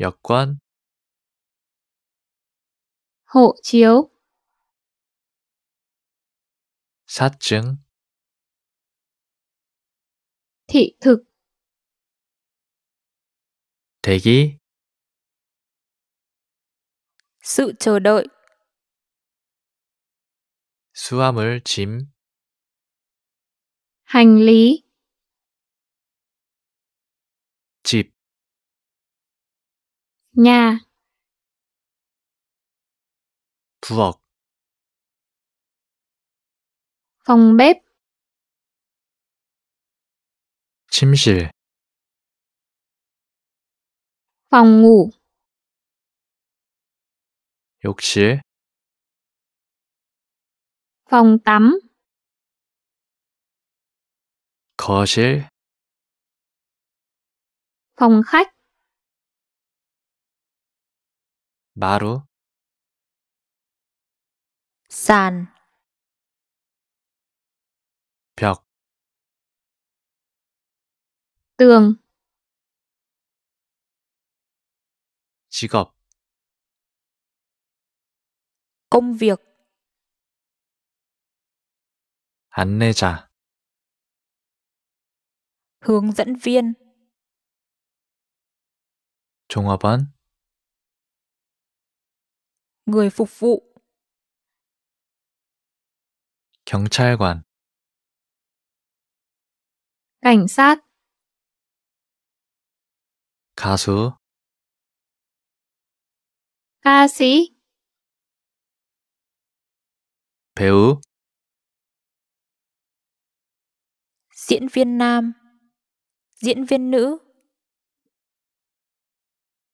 여권 hộ chiếu sát chứng thị thực 대기 sự chờ đợi 수화물 짐 hành lý chịp nhà 부엌 phòng bếp 침실 phòng ngủ 욕실 phòng tắm 거실 phòng khách 바로 산 벽, tường, 직업, công việc, 안내자, hướng dẫn viên, 종업원, người phục vụ 경찰관 cảnh sát 가수 ca sĩ 배우 diễn viên nam diễn viên nữ